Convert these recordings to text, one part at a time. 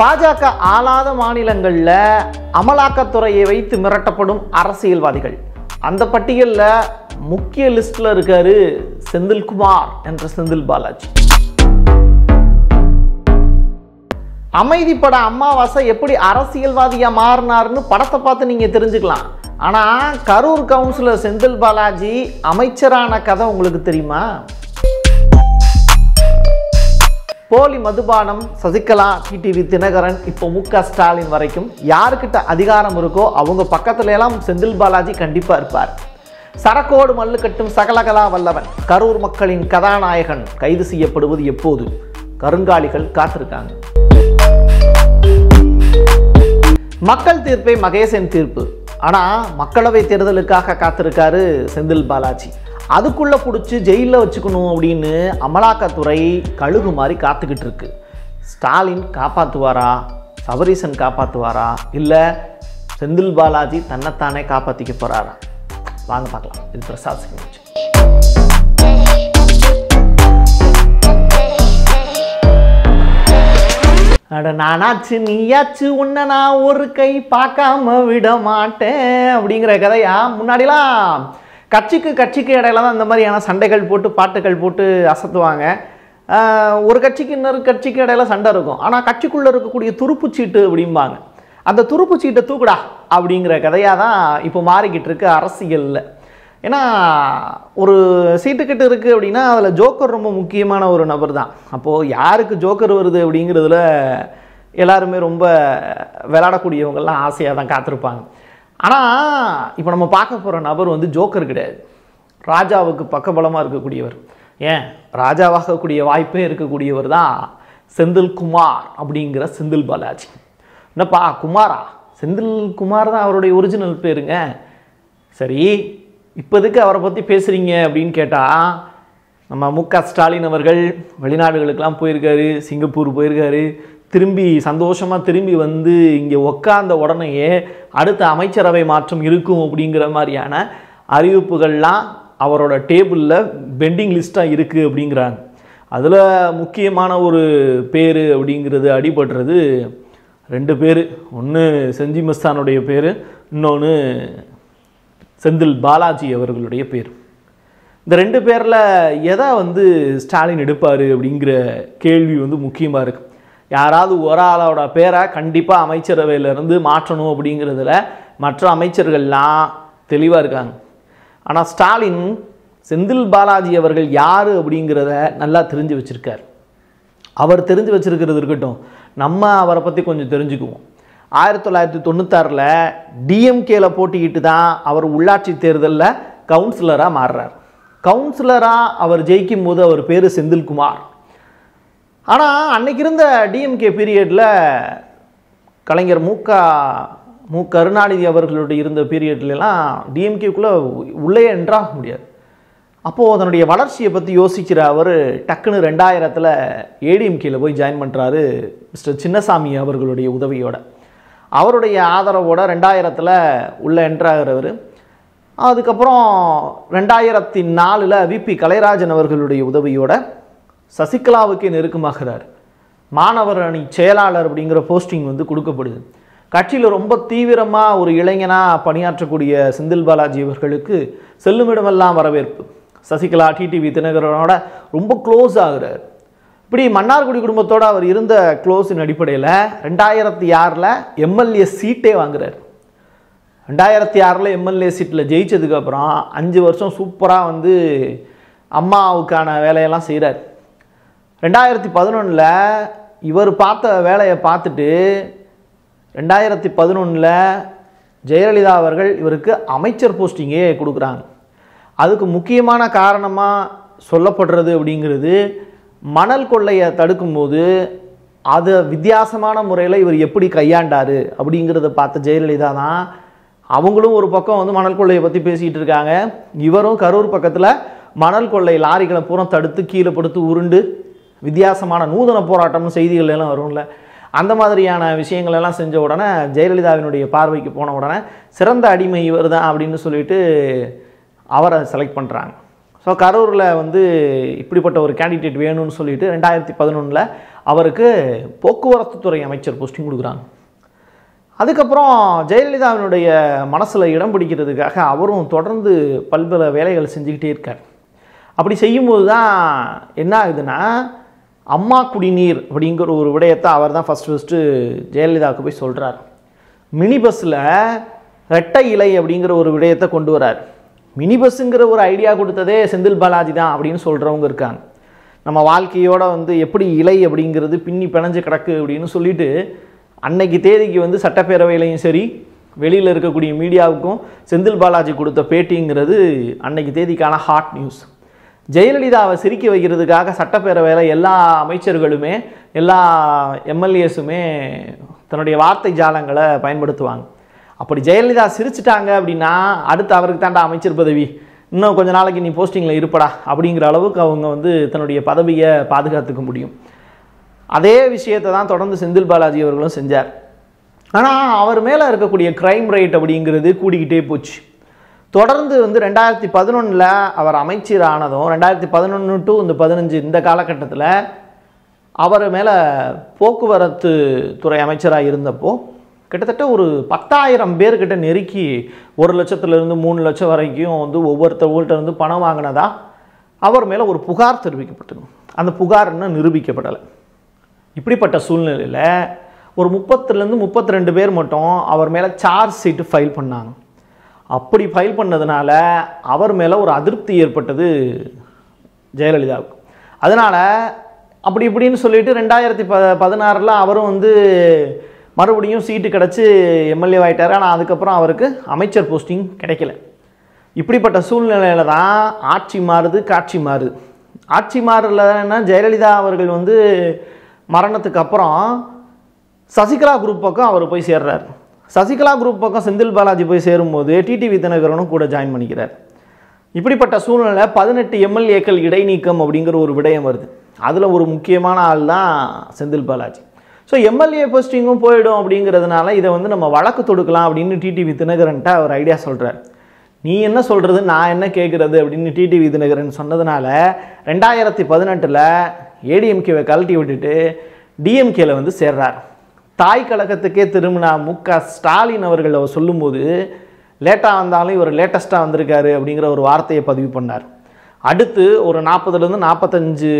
பாஜக ஆளாத மாநிலங்களில் அமலாக்கத்துறையை வைத்து மிரட்டப்படும் அரசியல்வாதிகள் அந்த பட்டியலில் முக்கிய லிஸ்டில் இருக்கார் செந்தில்குமார் என்ற செந்தில் பாலாஜி அமைதிப்பட அமாவாசை அம்மாவாசை எப்படி அரசியல்வாதியாக மாறினார்னு படத்தை பார்த்து நீங்கள் தெரிஞ்சுக்கலாம் ஆனால் கரூர் கவுன்சிலர் செந்தில் பாலாஜி அமைச்சரான கதை உங்களுக்கு தெரியுமா போலி மதுபானம் சசிகலா டிடிவி தினகரன் இப்போ மு க ஸ்டாலின் வரைக்கும் யாருக்கிட்ட அதிகாரம் இருக்கோ அவங்க பக்கத்துல எல்லாம் செந்தில் பாலாஜி கண்டிப்பாக இருப்பார் சரக்கோடு மல்லு கட்டும் சகலகலா வல்லவன் கரூர் மக்களின் கதாநாயகன் கைது செய்யப்படுவது எப்போது கருங்காலிகள் காத்திருக்காங்க மக்கள் தீர்ப்பை மகேசன் தீர்ப்பு ஆனால் மக்களவை தேர்தலுக்காக காத்திருக்காரு செந்தில் பாலாஜி அதுக்குள்ளே பிடிச்சி ஜெயிலில் வச்சுக்கணும் அப்படின்னு அமலாக்கத்துறை கழுகு மாதிரி காத்துக்கிட்டு இருக்கு ஸ்டாலின் காப்பாற்றுவாரா சபரீசன் காப்பாற்றுவாரா இல்லை செந்தில் பாலாஜி தன்னைத்தானே காப்பாற்றிக்க போகிறாரா வாங்க பார்க்கலாம் இது பிரசாத் சிங் அட நானாச்சு நீயாச்சு உன்னை நான் ஒரு கை பார்க்காம விட மாட்டேன் அப்படிங்கிற கதையா முன்னாடிலாம் கட்சிக்கு கட்சிக்கு இடையில தான் இந்த மாதிரியான சண்டைகள் போட்டு பாட்டுகள் போட்டு அசத்துவாங்க ஒரு கட்சிக்கு இன்னொரு கட்சிக்கு இடையில சண்டை இருக்கும் ஆனால் கட்சிக்குள்ளே இருக்கக்கூடிய துருப்பு சீட்டு அப்படிம்பாங்க அந்த துருப்பு சீட்டை தூக்குடா அப்படிங்கிற கதையாக தான் இப்போ மாறிக்கிட்டு இருக்கு அரசியலில் ஏன்னா ஒரு சீட்டுக்கிட்ட இருக்குது அப்படின்னா அதில் ஜோக்கர் ரொம்ப முக்கியமான ஒரு நபர் தான் அப்போது யாருக்கு ஜோக்கர் வருது அப்படிங்கிறதுல எல்லாருமே ரொம்ப விளாடக்கூடியவங்கள்லாம் ஆசையாக தான் காத்திருப்பாங்க ஆனால் இப்போ நம்ம பார்க்க போகிற நபர் வந்து ஜோக்கர் கிடையாது ராஜாவுக்கு பக்கபலமாக இருக்கக்கூடியவர் ஏன் ராஜாவாகக்கூடிய வாய்ப்பே இருக்கக்கூடியவர் தான் செந்தில் குமார் அப்படிங்கிற செந்தில் பாலாஜி என்னப்பா குமாரா செந்தில் குமார் தான் அவருடைய ஒரிஜினல் பேருங்க சரி இப்போதுக்கு அவரை பற்றி பேசுகிறீங்க அப்படின்னு கேட்டால் நம்ம மு க ஸ்டாலின் அவர்கள் வெளிநாடுகளுக்கெல்லாம் போயிருக்காரு சிங்கப்பூர் போயிருக்காரு திரும்பி சந்தோஷமாக திரும்பி வந்து இங்கே உக்காந்த உடனேயே அடுத்த அமைச்சரவை மாற்றம் இருக்கும் அப்படிங்கிற மாதிரியான அறிவிப்புகள்லாம் அவரோட டேபிளில் பெண்டிங் லிஸ்ட்டாக இருக்குது அப்படிங்கிறாங்க அதில் முக்கியமான ஒரு பேர் அப்படிங்கிறது அடிபடுறது ரெண்டு பேர் ஒன்று செஞ்சி மஸ்தானுடைய பேர் இன்னொன்று செந்தில் பாலாஜி அவர்களுடைய பேர் இந்த ரெண்டு பேரில் எதை வந்து ஸ்டாலின் எடுப்பார் அப்படிங்கிற கேள்வி வந்து முக்கியமாக இருக்குது யாராவது ஒரு ஆளோட பேரை கண்டிப்பாக அமைச்சரவையிலேருந்து மாற்றணும் அப்படிங்கிறதுல மற்ற அமைச்சர்கள்லாம் தெளிவாக இருக்காங்க ஆனால் ஸ்டாலின் செந்தில் பாலாஜி அவர்கள் யார் அப்படிங்கிறத நல்லா தெரிஞ்சு வச்சுருக்கார் அவர் தெரிஞ்சு வச்சுருக்கிறது இருக்கட்டும் நம்ம அவரை பற்றி கொஞ்சம் தெரிஞ்சுக்குவோம் ஆயிரத்தி தொள்ளாயிரத்தி தொண்ணூத்தாறில் டிஎம்கேல போட்டிக்கிட்டு தான் அவர் உள்ளாட்சி தேர்தலில் கவுன்சிலராக மாறுறார் கவுன்சிலராக அவர் ஜெயிக்கும் போது அவர் பேர் செந்தில்குமார் ஆனால் அன்னைக்கு இருந்த டிஎம்கே பீரியடில் கலைஞர் க மு கருணாநிதி அவர்களுடைய இருந்த பீரியட்லலாம் டிஎம்கேக்குள்ளே உள்ளே என்றாக முடியாது அப்போது அதனுடைய வளர்ச்சியை பற்றி யோசிக்கிற அவர் டக்குன்னு ரெண்டாயிரத்தில் ஏடிஎம்கேயில் போய் ஜாயின் பண்ணுறாரு மிஸ்டர் சின்னசாமி அவர்களுடைய உதவியோட அவருடைய ஆதரவோடு ரெண்டாயிரத்தில் உள்ள என்றாகிறவர் அதுக்கப்புறம் ரெண்டாயிரத்தி நாலில் விபி கலைராஜன் அவர்களுடைய உதவியோட சசிகலாவுக்கு நெருக்கமாகிறார் மாணவர் அணி செயலாளர் அப்படிங்கிற போஸ்டிங் வந்து கொடுக்கப்படுது கட்சியில் ரொம்ப தீவிரமாக ஒரு இளைஞனாக பணியாற்றக்கூடிய செந்தில் பாலாஜி அவர்களுக்கு செல்லுமிடமெல்லாம் வரவேற்பு சசிகலா டிடிவி தினகரனோட ரொம்ப க்ளோஸ் ஆகிறார் இப்படி மன்னார்குடி குடும்பத்தோடு அவர் இருந்த க்ளோஸின் அடிப்படையில் ரெண்டாயிரத்தி ஆறில் எம்எல்ஏ சீட்டே வாங்குறார் ரெண்டாயிரத்தி ஆறில் எம்எல்ஏ சீட்டில் ஜெயிச்சதுக்கப்புறம் அஞ்சு வருஷம் சூப்பராக வந்து அம்மாவுக்கான வேலையெல்லாம் செய்கிறார் ரெண்டாயிரத்தி பதினொன்றில் இவர் பார்த்த வேலையை பார்த்துட்டு ரெண்டாயிரத்தி பதினொன்றில் ஜெயலலிதா அவர்கள் இவருக்கு அமைச்சர் போஸ்டிங்கே கொடுக்குறாங்க அதுக்கு முக்கியமான காரணமாக சொல்லப்படுறது அப்படிங்கிறது மணல் கொள்ளையை தடுக்கும்போது அதை வித்தியாசமான முறையில் இவர் எப்படி கையாண்டார் அப்படிங்கிறத பார்த்த ஜெயலலிதா தான் அவங்களும் ஒரு பக்கம் வந்து மணல் கொள்ளையை பற்றி பேசிக்கிட்டு இருக்காங்க இவரும் கரூர் பக்கத்தில் மணல் கொள்ளை லாரிகளை பூரா தடுத்து கீழே படுத்து உருண்டு வித்தியாசமான நூதன போராட்டம்னு செய்திகள் எல்லாம் வரும்ல அந்த மாதிரியான விஷயங்கள் எல்லாம் செஞ்ச உடனே ஜெயலலிதாவினுடைய பார்வைக்கு போன உடனே சிறந்த அடிமை இவர் தான் அப்படின்னு சொல்லிட்டு அவரை செலக்ட் பண்ணுறாங்க ஸோ கரூரில் வந்து இப்படிப்பட்ட ஒரு கேண்டிடேட் வேணும்னு சொல்லிட்டு ரெண்டாயிரத்தி பதினொன்றில் அவருக்கு போக்குவரத்து துறை அமைச்சர் போஸ்டிங் கொடுக்குறாங்க அதுக்கப்புறம் ஜெயலலிதாவினுடைய மனசில் இடம் பிடிக்கிறதுக்காக அவரும் தொடர்ந்து பல்வேறு வேலைகள் செஞ்சுக்கிட்டே இருக்கார் அப்படி செய்யும்போது தான் என்ன ஆகுதுன்னா அம்மா குடிநீர் அப்படிங்கிற ஒரு விடயத்தை அவர் தான் ஃபஸ்ட்டு ஃபஸ்ட்டு ஜெயலலிதாவுக்கு போய் சொல்கிறார் மினி பஸ்ஸில் ரெட்டை இலை அப்படிங்கிற ஒரு விடயத்தை கொண்டு வரார் மினி பஸ்ஸுங்கிற ஒரு ஐடியா கொடுத்ததே செந்தில் பாலாஜி தான் அப்படின்னு சொல்கிறவங்க இருக்காங்க நம்ம வாழ்க்கையோட வந்து எப்படி இலை அப்படிங்கிறது பின்னி பிணைஞ்சு கிடக்கு அப்படின்னு சொல்லிட்டு அன்னைக்கு தேதிக்கு வந்து சட்டப்பேரவையிலையும் சரி வெளியில் இருக்கக்கூடிய மீடியாவுக்கும் செந்தில் பாலாஜி கொடுத்த பேட்டிங்கிறது அன்னைக்கு தேதிக்கான ஹாட் நியூஸ் ஜெயலலிதாவை சிரிக்க வைக்கிறதுக்காக சட்டப்பேரவையில் எல்லா அமைச்சர்களுமே எல்லா எம்எல்ஏஸுமே தன்னுடைய வார்த்தை ஜாலங்களை பயன்படுத்துவாங்க அப்படி ஜெயலலிதா சிரிச்சிட்டாங்க அப்படின்னா அடுத்து அவருக்கு தாண்டா அமைச்சர் பதவி இன்னும் கொஞ்ச நாளைக்கு நீ போஸ்டிங்கில் இருப்படா அப்படிங்கிற அளவுக்கு அவங்க வந்து தன்னுடைய பதவியை பாதுகாத்துக்க முடியும் அதே விஷயத்தை தான் தொடர்ந்து செந்தில் பாலாஜி அவர்களும் செஞ்சார் ஆனால் அவர் மேலே இருக்கக்கூடிய க்ரைம் ரேட் அப்படிங்கிறது கூடிக்கிட்டே போச்சு தொடர்ந்து வந்து ரெண்டாயிரத்தி பதினொன்றில் அவர் அமைச்சரானதும் ஆனதும் ரெண்டாயிரத்தி பதினொன்று டு இந்த பதினஞ்சு இந்த காலகட்டத்தில் அவர் மேலே போக்குவரத்து துறை அமைச்சராக இருந்தப்போ கிட்டத்தட்ட ஒரு பத்தாயிரம் பேர்கிட்ட நெருக்கி ஒரு லட்சத்துலேருந்து மூணு லட்சம் வரைக்கும் வந்து ஒவ்வொருத்தவங்கள்ட்ட இருந்து பணம் வாங்கினதா அவர் மேலே ஒரு புகார் தெரிவிக்கப்பட்டது அந்த புகார் இன்னும் நிரூபிக்கப்படலை இப்படிப்பட்ட சூழ்நிலையில் ஒரு முப்பத்துலேருந்து முப்பத்தி ரெண்டு பேர் மட்டும் அவர் மேலே சார்ஜ் ஷீட்டு ஃபைல் பண்ணாங்க அப்படி ஃபைல் பண்ணதுனால அவர் மேலே ஒரு அதிருப்தி ஏற்பட்டது ஜெயலலிதாவுக்கு அதனால் அப்படி இப்படின்னு சொல்லிட்டு ரெண்டாயிரத்தி ப பதினாறில் அவரும் வந்து மறுபடியும் சீட்டு கிடச்சி எம்எல்ஏ ஆகிட்டார் ஆனால் அதுக்கப்புறம் அவருக்கு அமைச்சர் போஸ்டிங் கிடைக்கல இப்படிப்பட்ட சூழ்நிலையில் தான் ஆட்சி மாறுது காட்சி மாறுது ஆட்சி மாறலன்னா ஜெயலலிதா அவர்கள் வந்து மரணத்துக்கு அப்புறம் சசிகலா குரூப் பக்கம் அவர் போய் சேர்றாரு சசிகலா குரூப் பக்கம் செந்தில் பாலாஜி போய் சேரும்போது டிடிவி தினகரனும் கூட ஜாயின் பண்ணிக்கிறார் இப்படிப்பட்ட சூழ்நிலை பதினெட்டு எம்எல்ஏக்கள் இடைநீக்கம் அப்படிங்கிற ஒரு விடயம் வருது அதில் ஒரு முக்கியமான ஆள் தான் செந்தில் பாலாஜி ஸோ எம்எல்ஏ போஸ்டிங்கும் போயிடும் அப்படிங்கிறதுனால இதை வந்து நம்ம வழக்கு தொடுக்கலாம் அப்படின்னு டிடிவி தினகரன்ட்ட அவர் ஐடியா சொல்கிறார் நீ என்ன சொல்கிறது நான் என்ன கேட்குறது அப்படின்னு டிடிவி தினகரன் சொன்னதுனால ரெண்டாயிரத்தி பதினெட்டில் ஏடிஎம்கேவை கழட்டி விட்டுட்டு டிஎம்கேல வந்து சேர்றார் தாய் கழகத்துக்கே திரும்பினா மு க ஸ்டாலின் அவர்கள் அவர் சொல்லும்போது லேட்டாக வந்தாலும் இவர் லேட்டஸ்ட்டாக வந்திருக்காரு அப்படிங்கிற ஒரு வார்த்தையை பதிவு பண்ணார் அடுத்து ஒரு நாற்பதுலேருந்து நாற்பத்தஞ்சு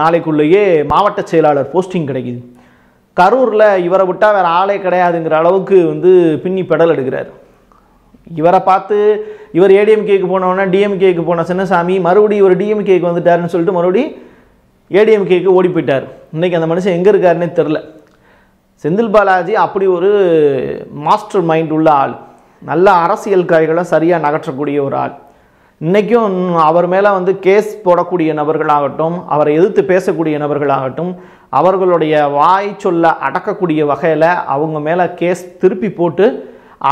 நாளைக்குள்ளேயே மாவட்ட செயலாளர் போஸ்டிங் கிடைக்குது கரூரில் இவரை விட்டால் வேறு ஆளே கிடையாதுங்கிற அளவுக்கு வந்து பின்னி பெடல் எடுக்கிறார் இவரை பார்த்து இவர் ஏடிஎம்கேக்கு போனோன்னா டிஎம்கேக்கு போன சின்னசாமி மறுபடியும் இவர் டிஎம்கேக்கு வந்துட்டாருன்னு சொல்லிட்டு மறுபடியும் ஏடிஎம்கேக்கு ஓடி போயிட்டார் இன்றைக்கி அந்த மனுஷன் எங்கே இருக்காருன்னே தெரில செந்தில் பாலாஜி அப்படி ஒரு மாஸ்டர் மைண்ட் உள்ள ஆள் நல்ல அரசியல் கைகளை சரியாக நகற்றக்கூடிய ஒரு ஆள் இன்றைக்கும் அவர் மேலே வந்து கேஸ் போடக்கூடிய நபர்களாகட்டும் அவரை எதிர்த்து பேசக்கூடிய நபர்களாகட்டும் அவர்களுடைய வாய் சொல்ல அடக்கக்கூடிய வகையில் அவங்க மேலே கேஸ் திருப்பி போட்டு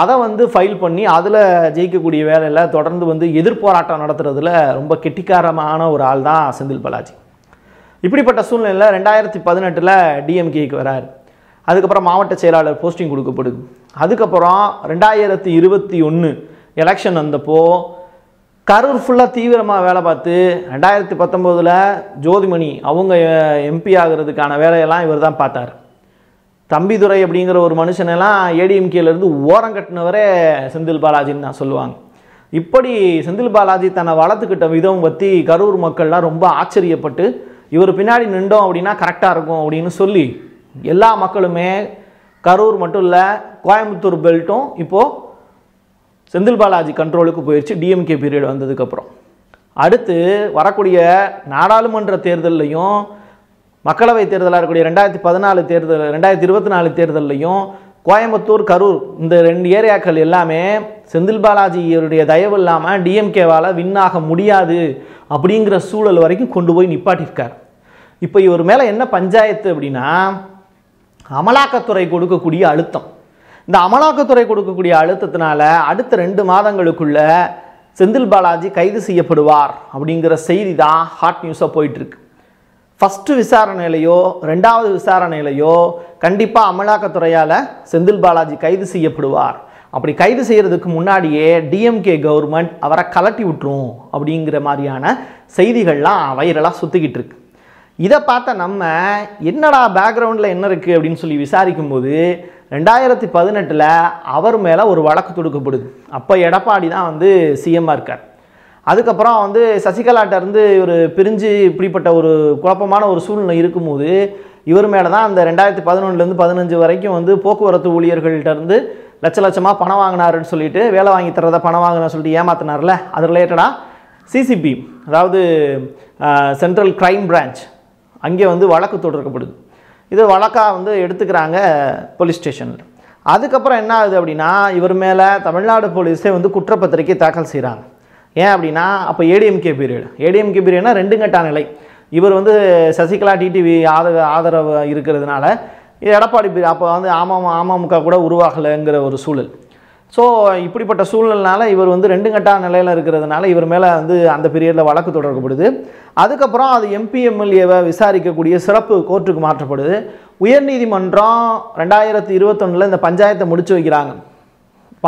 அதை வந்து ஃபைல் பண்ணி அதில் ஜெயிக்கக்கூடிய வேலையில் தொடர்ந்து வந்து எதிர்போராட்டம் நடத்துறதுல ரொம்ப கெட்டிக்காரமான ஒரு ஆள் தான் செந்தில் பாலாஜி இப்படிப்பட்ட சூழ்நிலையில் ரெண்டாயிரத்தி பதினெட்டில் டிஎம்கேக்கு வராரு அதுக்கப்புறம் மாவட்ட செயலாளர் போஸ்டிங் கொடுக்கப்படுது அதுக்கப்புறம் ரெண்டாயிரத்தி இருபத்தி ஒன்று எலெக்ஷன் வந்தப்போ கரூர் ஃபுல்லாக தீவிரமாக வேலை பார்த்து ரெண்டாயிரத்தி பத்தொம்போதில் ஜோதிமணி அவங்க எம்பி ஆகிறதுக்கான வேலையெல்லாம் இவர் தான் பார்த்தார் தம்பிதுரை அப்படிங்கிற ஒரு மனுஷனெல்லாம் ஏடிஎம்கேலேருந்து ஓரம் கட்டினவரே செந்தில் பாலாஜின்னு தான் சொல்லுவாங்க இப்படி செந்தில் பாலாஜி தன்னை வளர்த்துக்கிட்ட விதம் பற்றி கரூர் மக்கள்லாம் ரொம்ப ஆச்சரியப்பட்டு இவர் பின்னாடி நின்றோம் அப்படின்னா கரெக்டாக இருக்கும் அப்படின்னு சொல்லி எல்லா மக்களுமே கரூர் மட்டும் இல்லை கோயம்புத்தூர் பெல்ட்டும் இப்போது செந்தில் பாலாஜி கண்ட்ரோலுக்கு போயிடுச்சு டிஎம்கே பீரியட் வந்ததுக்கப்புறம் அடுத்து வரக்கூடிய நாடாளுமன்ற தேர்தல்லையும் மக்களவை தேர்தலாக இருக்கக்கூடிய ரெண்டாயிரத்தி பதினாலு தேர்தல் ரெண்டாயிரத்தி இருபத்தி நாலு தேர்தல்லையும் கோயம்புத்தூர் கரூர் இந்த ரெண்டு ஏரியாக்கள் எல்லாமே செந்தில் பாலாஜியுடைய தயவு இல்லாமல் டிஎம்கேவால் வின் ஆக முடியாது அப்படிங்கிற சூழல் வரைக்கும் கொண்டு போய் நிப்பாட்டியிருக்கார் இப்போ இவர் மேலே என்ன பஞ்சாயத்து அப்படின்னா அமலாக்கத்துறை கொடுக்கக்கூடிய அழுத்தம் இந்த அமலாக்கத்துறை கொடுக்கக்கூடிய அழுத்தத்தினால அடுத்த ரெண்டு மாதங்களுக்குள்ள செந்தில் பாலாஜி கைது செய்யப்படுவார் அப்படிங்கிற செய்தி தான் ஹாட் நியூஸாக போயிட்டுருக்கு ஃபஸ்ட்டு விசாரணையிலையோ ரெண்டாவது விசாரணையிலையோ கண்டிப்பாக அமலாக்கத்துறையால் செந்தில் பாலாஜி கைது செய்யப்படுவார் அப்படி கைது செய்கிறதுக்கு முன்னாடியே டிஎம்கே கவர்மெண்ட் அவரை கலட்டி விட்டுரும் அப்படிங்கிற மாதிரியான செய்திகள்லாம் வைரலாக சுற்றிக்கிட்டு இருக்கு இதை பார்த்த நம்ம என்னடா பேக்ரவுண்டில் என்ன இருக்குது அப்படின்னு சொல்லி விசாரிக்கும்போது ரெண்டாயிரத்தி பதினெட்டில் அவர் மேலே ஒரு வழக்கு தொடுக்கப்படுது அப்போ எடப்பாடி தான் வந்து சிஎம்மாக இருக்கார் அதுக்கப்புறம் வந்து இருந்து இவர் பிரிஞ்சு இப்படிப்பட்ட ஒரு குழப்பமான ஒரு சூழ்நிலை இருக்கும்போது இவர் மேலே தான் அந்த ரெண்டாயிரத்தி பதினொன்றுலேருந்து பதினஞ்சு வரைக்கும் வந்து போக்குவரத்து ஊழியர்கள்ட்டேருந்து லட்ச லட்சமாக பணம் வாங்கினாருன்னு சொல்லிட்டு வேலை வாங்கி தர்றத பணம் வாங்கினா சொல்லிட்டு ஏமாத்தினார்ல அது ரிலேட்டடாக சிசிபி அதாவது சென்ட்ரல் க்ரைம் பிரான்ச் அங்கே வந்து வழக்கு தொடர்க்கப்படுது இது வழக்காக வந்து எடுத்துக்கிறாங்க போலீஸ் ஸ்டேஷனில் அதுக்கப்புறம் என்ன ஆகுது அப்படின்னா இவர் மேலே தமிழ்நாடு போலீஸே வந்து குற்றப்பத்திரிக்கை தாக்கல் செய்கிறாங்க ஏன் அப்படின்னா அப்போ ஏடிஎம்கே பீரியடு ஏடிஎம்கே பீரியட்னா ரெண்டுங்கட்டா நிலை இவர் வந்து சசிகலா டிடிவி ஆதரவு ஆதரவு இருக்கிறதுனால எடப்பாடி அப்போ வந்து அமமுக கூட உருவாகலைங்கிற ஒரு சூழல் ஸோ இப்படிப்பட்ட சூழ்நிலனால இவர் வந்து ரெண்டு கட்டா நிலையில் இருக்கிறதுனால இவர் மேலே வந்து அந்த பீரியடில் வழக்கு தொடர்கப்படுது அதுக்கப்புறம் அது எம்பி எம்எல்ஏவை விசாரிக்கக்கூடிய சிறப்பு கோர்ட்டுக்கு மாற்றப்படுது உயர்நீதிமன்றம் ரெண்டாயிரத்தி இருபத்தொன்னில் இந்த பஞ்சாயத்தை முடிச்சு வைக்கிறாங்க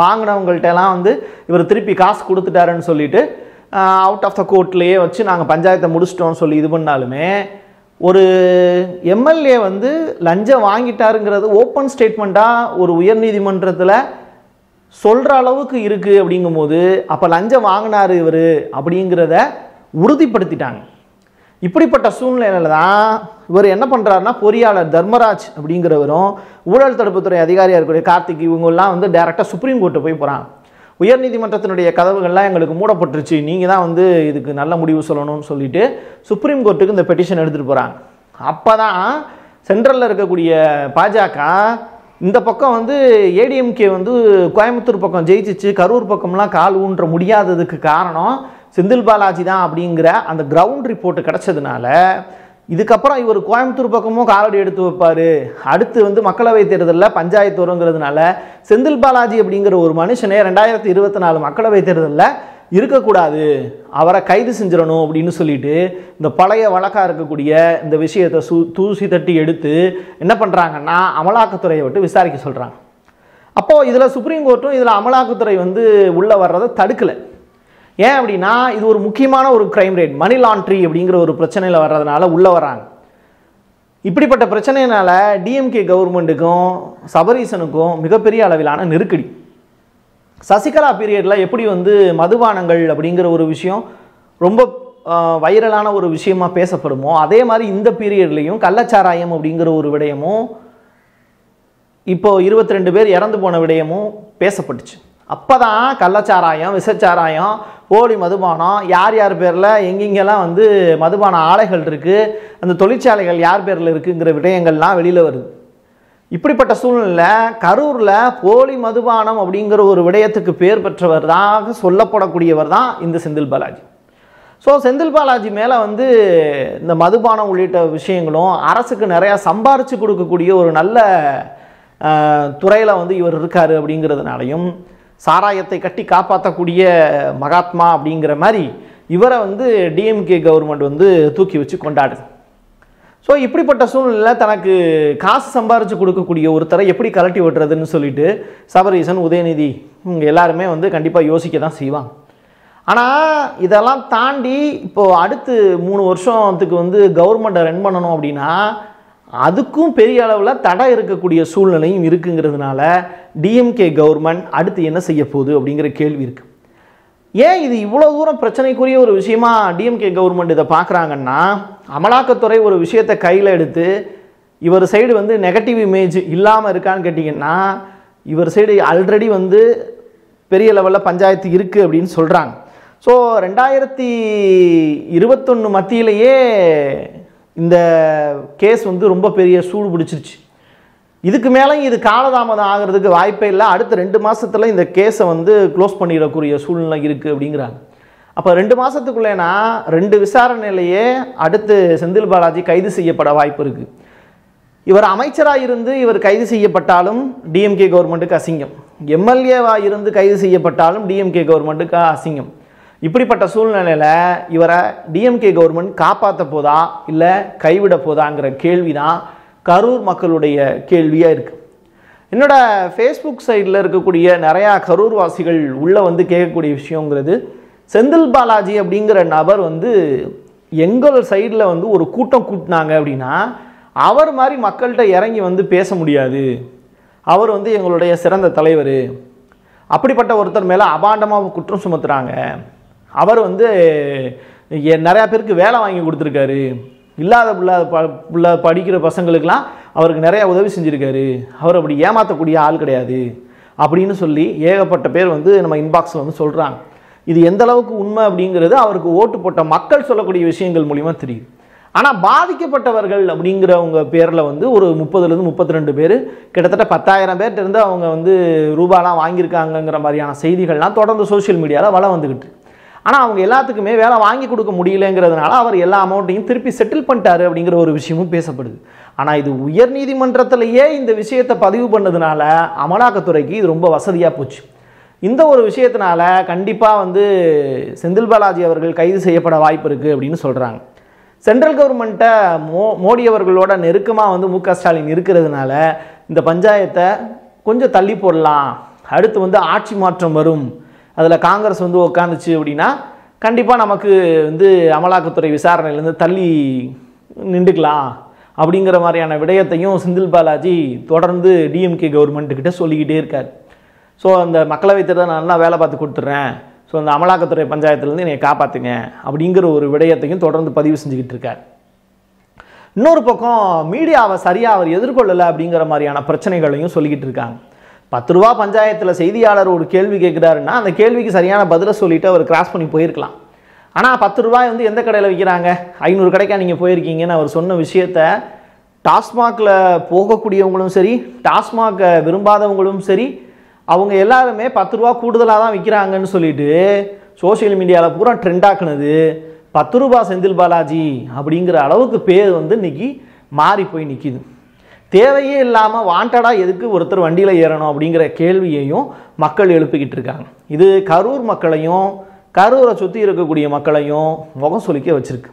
வாங்கினவங்கள்ட்டெல்லாம் வந்து இவர் திருப்பி காசு கொடுத்துட்டாருன்னு சொல்லிட்டு அவுட் ஆஃப் த கோர்ட்லேயே வச்சு நாங்கள் பஞ்சாயத்தை முடிச்சிட்டோம்னு சொல்லி இது பண்ணாலுமே ஒரு எம்எல்ஏ வந்து லஞ்சம் வாங்கிட்டாருங்கிறது ஓப்பன் ஸ்டேட்மெண்ட்டாக ஒரு உயர்நீதிமன்றத்தில் சொல்கிற அளவுக்கு இருக்குது அப்படிங்கும்போது அப்போ லஞ்சம் வாங்கினார் இவர் அப்படிங்கிறத உறுதிப்படுத்திட்டாங்க இப்படிப்பட்ட சூழ்நிலையில தான் இவர் என்ன பண்ணுறாருன்னா பொறியாளர் தர்மராஜ் அப்படிங்கிறவரும் ஊழல் தடுப்புத்துறை அதிகாரியாக இருக்கக்கூடிய கார்த்திக் இவங்கெல்லாம் வந்து டைரெக்டாக சுப்ரீம் கோர்ட்டு போய் போகிறாங்க உயர்நீதிமன்றத்தினுடைய கதவுகள்லாம் எங்களுக்கு மூடப்பட்டுருச்சு நீங்கள் தான் வந்து இதுக்கு நல்ல முடிவு சொல்லணும்னு சொல்லிட்டு சுப்ரீம் கோர்ட்டுக்கு இந்த பெட்டிஷன் எடுத்துகிட்டு போகிறாங்க அப்போ தான் சென்ட்ரலில் இருக்கக்கூடிய பாஜக இந்த பக்கம் வந்து ஏடிஎம்கே வந்து கோயம்புத்தூர் பக்கம் ஜெயிச்சிச்சு கரூர் பக்கம்லாம் கால் ஊன்ற முடியாததுக்கு காரணம் செந்தில் பாலாஜி தான் அப்படிங்கிற அந்த கிரவுண்ட் ரிப்போர்ட்டு கிடச்சதுனால இதுக்கப்புறம் இவர் கோயம்புத்தூர் பக்கமும் காலடி எடுத்து வைப்பார் அடுத்து வந்து மக்களவைத் தேர்தலில் பஞ்சாயத்து வருங்கிறதுனால செந்தில் பாலாஜி அப்படிங்கிற ஒரு மனுஷனே ரெண்டாயிரத்தி இருபத்தி நாலு மக்களவைத் தேர்தலில் இருக்கக்கூடாது அவரை கைது செஞ்சிடணும் அப்படின்னு சொல்லிட்டு இந்த பழைய வழக்காக இருக்கக்கூடிய இந்த விஷயத்தை சு தூசி தட்டி எடுத்து என்ன பண்ணுறாங்கன்னா அமலாக்கத்துறையை விட்டு விசாரிக்க சொல்கிறாங்க அப்போது இதில் சுப்ரீம் கோர்ட்டும் இதில் அமலாக்கத்துறை வந்து உள்ளே வர்றதை தடுக்கலை ஏன் அப்படின்னா இது ஒரு முக்கியமான ஒரு க்ரைம் ரேட் மணி லாண்ட்ரி அப்படிங்கிற ஒரு பிரச்சனையில் வர்றதுனால உள்ளே வராங்க இப்படிப்பட்ட பிரச்சனையினால் டிஎம்கே கவர்மெண்ட்டுக்கும் சபரீசனுக்கும் மிகப்பெரிய அளவிலான நெருக்கடி சசிகலா பீரியடில் எப்படி வந்து மதுபானங்கள் அப்படிங்கிற ஒரு விஷயம் ரொம்ப வைரலான ஒரு விஷயமா பேசப்படுமோ அதே மாதிரி இந்த பீரியட்லேயும் கள்ளச்சாராயம் அப்படிங்கிற ஒரு விடயமும் இப்போ இருபத்தி ரெண்டு பேர் இறந்து போன விடயமும் பேசப்பட்டுச்சு அப்போ தான் கள்ளச்சாராயம் விசச்சாராயம் போலி மதுபானம் யார் யார் பேரில் எங்கெங்கெல்லாம் வந்து மதுபான ஆலைகள் இருக்குது அந்த தொழிற்சாலைகள் யார் பேரில் இருக்குங்கிற விடயங்கள்லாம் வெளியில் வருது இப்படிப்பட்ட சூழ்நிலையில் கரூரில் போலி மதுபானம் அப்படிங்கிற ஒரு விடயத்துக்கு பேர் பெற்றவர்தாக சொல்லப்படக்கூடியவர் தான் இந்த செந்தில் பாலாஜி ஸோ செந்தில் பாலாஜி மேலே வந்து இந்த மதுபானம் உள்ளிட்ட விஷயங்களும் அரசுக்கு நிறையா சம்பாரித்து கொடுக்கக்கூடிய ஒரு நல்ல துறையில் வந்து இவர் இருக்கார் அப்படிங்கிறதுனாலையும் சாராயத்தை கட்டி காப்பாற்றக்கூடிய மகாத்மா அப்படிங்கிற மாதிரி இவரை வந்து டிஎம்கே கவர்மெண்ட் வந்து தூக்கி வச்சு கொண்டாடுது ஸோ இப்படிப்பட்ட சூழ்நிலையில் தனக்கு காசு சம்பாரித்து கொடுக்கக்கூடிய ஒருத்தரை எப்படி கலட்டி விட்டுறதுன்னு சொல்லிட்டு சபரீசன் உதயநிதி இவங்க எல்லாருமே வந்து கண்டிப்பாக யோசிக்க தான் செய்வாங்க ஆனால் இதெல்லாம் தாண்டி இப்போது அடுத்து மூணு வருஷத்துக்கு வந்து கவர்மெண்ட்டை ரன் பண்ணணும் அப்படின்னா அதுக்கும் பெரிய அளவில் தடை இருக்கக்கூடிய சூழ்நிலையும் இருக்குங்கிறதுனால டிஎம்கே கவர்மெண்ட் அடுத்து என்ன செய்ய போகுது அப்படிங்கிற கேள்வி இருக்குது ஏன் இது இவ்வளோ தூரம் பிரச்சனைக்குரிய ஒரு விஷயமா டிஎம்கே கவர்மெண்ட் இதை பார்க்குறாங்கன்னா அமலாக்கத்துறை ஒரு விஷயத்தை கையில் எடுத்து இவர் சைடு வந்து நெகட்டிவ் இமேஜ் இல்லாமல் இருக்கான்னு கேட்டிங்கன்னா இவர் சைடு ஆல்ரெடி வந்து பெரிய லெவலில் பஞ்சாயத்து இருக்குது அப்படின்னு சொல்கிறாங்க ஸோ ரெண்டாயிரத்தி இருபத்தொன்று மத்தியிலேயே இந்த கேஸ் வந்து ரொம்ப பெரிய சூடு பிடிச்சிருச்சு இதுக்கு மேலே இது காலதாமதம் ஆகிறதுக்கு வாய்ப்பே இல்லை அடுத்த ரெண்டு மாதத்தில் இந்த கேஸை வந்து க்ளோஸ் பண்ணிடக்கூடிய சூழ்நிலை இருக்குது அப்படிங்கிறாங்க அப்போ ரெண்டு மாதத்துக்குள்ளேனா ரெண்டு விசாரணையிலேயே அடுத்து செந்தில் பாலாஜி கைது செய்யப்பட வாய்ப்பு இருக்குது இவர் அமைச்சராக இருந்து இவர் கைது செய்யப்பட்டாலும் டிஎம்கே கவர்மெண்ட்டுக்கு அசிங்கம் எம்எல்ஏவாக இருந்து கைது செய்யப்பட்டாலும் டிஎம்கே கவர்மெண்ட்டுக்கு அசிங்கம் இப்படிப்பட்ட சூழ்நிலையில் இவரை டிஎம்கே கவர்மெண்ட் காப்பாற்ற போதா இல்லை கைவிட போதாங்கிற கேள்வி தான் கரூர் மக்களுடைய கேள்வியாக இருக்குது என்னோடய ஃபேஸ்புக் சைடில் இருக்கக்கூடிய நிறையா கரூர்வாசிகள் உள்ளே வந்து கேட்கக்கூடிய விஷயங்கிறது செந்தில் பாலாஜி அப்படிங்கிற நபர் வந்து எங்கள் சைடில் வந்து ஒரு கூட்டம் கூட்டினாங்க அப்படின்னா அவர் மாதிரி மக்கள்கிட்ட இறங்கி வந்து பேச முடியாது அவர் வந்து எங்களுடைய சிறந்த தலைவர் அப்படிப்பட்ட ஒருத்தர் மேலே அபாண்டமாக குற்றம் சுமத்துறாங்க அவர் வந்து நிறையா பேருக்கு வேலை வாங்கி கொடுத்துருக்காரு இல்லாத பிள்ளாத ப பிள்ளை படிக்கிற பசங்களுக்கெல்லாம் அவருக்கு நிறையா உதவி செஞ்சுருக்காரு அவர் அப்படி ஏமாற்றக்கூடிய ஆள் கிடையாது அப்படின்னு சொல்லி ஏகப்பட்ட பேர் வந்து நம்ம இன்பாக்ஸில் வந்து சொல்கிறாங்க இது எந்த அளவுக்கு உண்மை அப்படிங்கிறது அவருக்கு ஓட்டு போட்ட மக்கள் சொல்லக்கூடிய விஷயங்கள் மூலிமா தெரியுது ஆனால் பாதிக்கப்பட்டவர்கள் அப்படிங்கிறவங்க பேரில் வந்து ஒரு முப்பதுலேருந்து முப்பத்தி ரெண்டு பேர் கிட்டத்தட்ட பத்தாயிரம் பேர்கிட்ட இருந்து அவங்க வந்து ரூபாலாம் வாங்கியிருக்காங்கங்கிற மாதிரியான செய்திகள்லாம் தொடர்ந்து சோஷியல் மீடியாவில் வளம் வந்துக்கிட்டு ஆனால் அவங்க எல்லாத்துக்குமே வேலை வாங்கி கொடுக்க முடியலங்கிறதுனால அவர் எல்லா அமௌண்ட்டையும் திருப்பி செட்டில் பண்ணிட்டாரு அப்படிங்கிற ஒரு விஷயமும் பேசப்படுது ஆனால் இது உயர் நீதிமன்றத்திலேயே இந்த விஷயத்தை பதிவு பண்ணதுனால அமலாக்கத்துறைக்கு இது ரொம்ப வசதியாக போச்சு இந்த ஒரு விஷயத்தினால கண்டிப்பாக வந்து செந்தில் பாலாஜி அவர்கள் கைது செய்யப்பட வாய்ப்பு இருக்குது அப்படின்னு சொல்கிறாங்க சென்ட்ரல் கவர்மெண்ட்டை மோ மோடி அவர்களோட நெருக்கமாக வந்து மு ஸ்டாலின் இருக்கிறதுனால இந்த பஞ்சாயத்தை கொஞ்சம் தள்ளி போடலாம் அடுத்து வந்து ஆட்சி மாற்றம் வரும் அதில் காங்கிரஸ் வந்து உட்காந்துச்சு அப்படின்னா கண்டிப்பாக நமக்கு வந்து அமலாக்கத்துறை விசாரணையிலேருந்து தள்ளி நின்றுக்கலாம் அப்படிங்கிற மாதிரியான விடயத்தையும் செந்தில் பாலாஜி தொடர்ந்து டிஎம்கே கவர்மெண்ட்டுக்கிட்ட சொல்லிக்கிட்டே இருக்கார் ஸோ அந்த மக்களவை தேர்தல் நல்லா வேலை பார்த்து கொடுத்துட்றேன் ஸோ அந்த அமலாக்கத்துறை பஞ்சாயத்துலேருந்து என்னை காப்பாற்றுங்க அப்படிங்கிற ஒரு விடயத்தையும் தொடர்ந்து பதிவு செஞ்சுக்கிட்டு இருக்கார் இன்னொரு பக்கம் மீடியாவை சரியாக அவர் எதிர்கொள்ளலை அப்படிங்கிற மாதிரியான பிரச்சனைகளையும் சொல்லிக்கிட்டு இருக்காங்க பத்து ரூபா பஞ்சாயத்தில் செய்தியாளர் ஒரு கேள்வி கேட்குறாருன்னா அந்த கேள்விக்கு சரியான பதிலை சொல்லிவிட்டு அவர் கிராஸ் பண்ணி போயிருக்கலாம் ஆனால் பத்து ரூபாய் வந்து எந்த கடையில் விற்கிறாங்க ஐநூறு கடைக்கா நீங்கள் போயிருக்கீங்கன்னு அவர் சொன்ன விஷயத்த டாஸ்மாகில் போகக்கூடியவங்களும் சரி டாஸ்மாகை விரும்பாதவங்களும் சரி அவங்க எல்லாருமே பத்து ரூபா கூடுதலாக தான் விற்கிறாங்கன்னு சொல்லிட்டு சோசியல் மீடியாவில் பூரா ட்ரெண்டாக்குனது பத்து ரூபா செந்தில் பாலாஜி அப்படிங்கிற அளவுக்கு பேர் வந்து இன்றைக்கி மாறி போய் நிற்கிது தேவையே இல்லாமல் வாண்டடாக எதுக்கு ஒருத்தர் வண்டியில் ஏறணும் அப்படிங்கிற கேள்வியையும் மக்கள் எழுப்பிக்கிட்டு இருக்காங்க இது கரூர் மக்களையும் கரூரை சுற்றி இருக்கக்கூடிய மக்களையும் முகம் சொலிக்க வச்சுருக்கு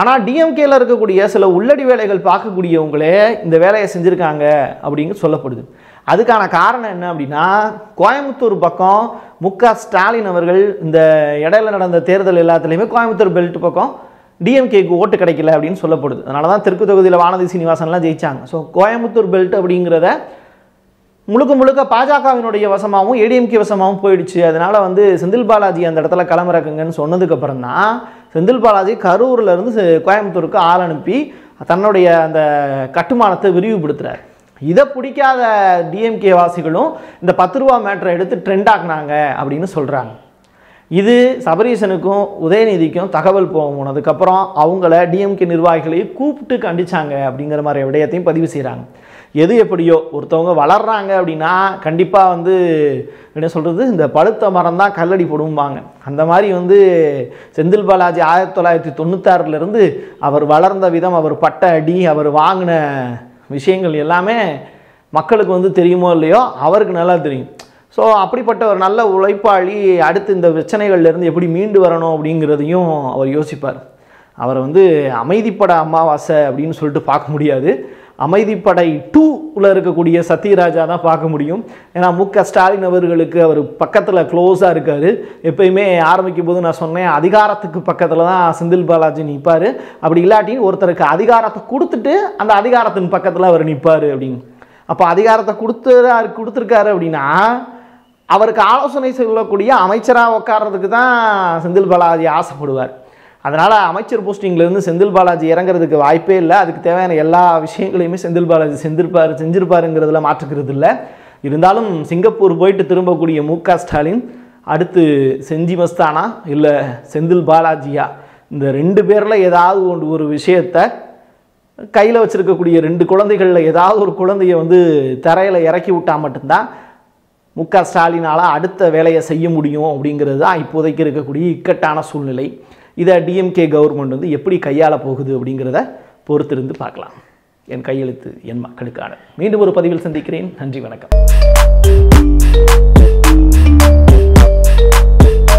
ஆனால் டிஎம்கேல இருக்கக்கூடிய சில உள்ளடி வேலைகள் பார்க்கக்கூடியவங்களே இந்த வேலையை செஞ்சுருக்காங்க அப்படின்னு சொல்லப்படுது அதுக்கான காரணம் என்ன அப்படின்னா கோயம்புத்தூர் பக்கம் மு ஸ்டாலின் அவர்கள் இந்த இடையில நடந்த தேர்தல் எல்லாத்துலேயுமே கோயம்புத்தூர் பெல்ட் பக்கம் டிஎம்கேக்கு ஓட்டு கிடைக்கல அப்படின்னு சொல்லப்படுது அதனால தான் தெற்கு தொகுதியில் வானதி சீனிவாசன்லாம் ஜெயித்தாங்க ஸோ கோயம்புத்தூர் பெல்ட் அப்படிங்கிறத முழுக்க முழுக்க பாஜகவினுடைய வசமாகவும் ஏடிஎம்கே வசமாகவும் போயிடுச்சு அதனால் வந்து செந்தில் பாலாஜி அந்த இடத்துல களமிறக்குங்கன்னு சொன்னதுக்கப்புறம் தான் செந்தில் பாலாஜி கரூர்லேருந்து கோயம்புத்தூருக்கு ஆள் அனுப்பி தன்னுடைய அந்த கட்டுமானத்தை விரிவுபடுத்துகிறார் இதை பிடிக்காத டிஎம்கே வாசிகளும் இந்த பத்து ரூபா மேட்டரை எடுத்து ட்ரெண்ட் ஆகினாங்க அப்படின்னு சொல்கிறாங்க இது சபரீசனுக்கும் உதயநிதிக்கும் தகவல் போனதுக்கப்புறம் அவங்கள டிஎம்கே நிர்வாகிகளை கூப்பிட்டு கண்டிச்சாங்க அப்படிங்கிற மாதிரி விடயத்தையும் பதிவு செய்கிறாங்க எது எப்படியோ ஒருத்தவங்க வளர்கிறாங்க அப்படின்னா கண்டிப்பாக வந்து என்ன சொல்கிறது இந்த பழுத்த மரம் தான் கல்லடி போடும்பாங்க அந்த மாதிரி வந்து செந்தில் பாலாஜி ஆயிரத்தி தொள்ளாயிரத்தி தொண்ணூத்தாறுலேருந்து அவர் வளர்ந்த விதம் அவர் பட்ட அடி அவர் வாங்கின விஷயங்கள் எல்லாமே மக்களுக்கு வந்து தெரியுமோ இல்லையோ அவருக்கு நல்லா தெரியும் ஸோ அப்படிப்பட்ட ஒரு நல்ல உழைப்பாளி அடுத்து இந்த பிரச்சனைகள்லேருந்து எப்படி மீண்டு வரணும் அப்படிங்கிறதையும் அவர் யோசிப்பார் அவரை வந்து அமைதிப்பட அமாவாசை அப்படின்னு சொல்லிட்டு பார்க்க முடியாது அமைதிப்படை டூவில் இருக்கக்கூடிய சத்யராஜா தான் பார்க்க முடியும் ஏன்னா மு க ஸ்டாலின் அவர்களுக்கு அவர் பக்கத்தில் க்ளோஸாக இருக்கார் எப்பயுமே ஆரம்பிக்கும் போது நான் சொன்னேன் அதிகாரத்துக்கு பக்கத்தில் தான் செந்தில் பாலாஜி நிற்பார் அப்படி இல்லாட்டி ஒருத்தருக்கு அதிகாரத்தை கொடுத்துட்டு அந்த அதிகாரத்தின் பக்கத்தில் அவர் நிற்பார் அப்படின்னு அப்போ அதிகாரத்தை கொடுத்துறா கொடுத்துருக்காரு அப்படின்னா அவருக்கு ஆலோசனை சொல்லக்கூடிய அமைச்சராக உட்கார்றதுக்கு தான் செந்தில் பாலாஜி ஆசைப்படுவார் அதனால் அமைச்சர் போஸ்டிங்லேருந்து செந்தில் பாலாஜி இறங்குறதுக்கு வாய்ப்பே இல்லை அதுக்கு தேவையான எல்லா விஷயங்களையுமே செந்தில் பாலாஜி செஞ்சிருப்பார் செஞ்சிருப்பாருங்கிறதுல மாற்றுக்கிறது இல்லை இருந்தாலும் சிங்கப்பூர் போயிட்டு திரும்பக்கூடிய மு ஸ்டாலின் அடுத்து செஞ்சி மஸ்தானா இல்லை செந்தில் பாலாஜியா இந்த ரெண்டு பேரில் ஏதாவது ஒன்று ஒரு விஷயத்தை கையில் வச்சுருக்கக்கூடிய ரெண்டு குழந்தைகளில் ஏதாவது ஒரு குழந்தைய வந்து தரையில் இறக்கி விட்டால் மட்டும்தான் மு க ஸ்டாலினால் அடுத்த வேலையை செய்ய முடியும் அப்படிங்கிறது தான் இப்போதைக்கு இருக்கக்கூடிய இக்கட்டான சூழ்நிலை இதை டிஎம்கே கவர்மெண்ட் வந்து எப்படி கையாள போகுது அப்படிங்கிறத பொறுத்திருந்து பார்க்கலாம் என் கையெழுத்து என் மக்களுக்கான மீண்டும் ஒரு பதிவில் சந்திக்கிறேன் நன்றி வணக்கம்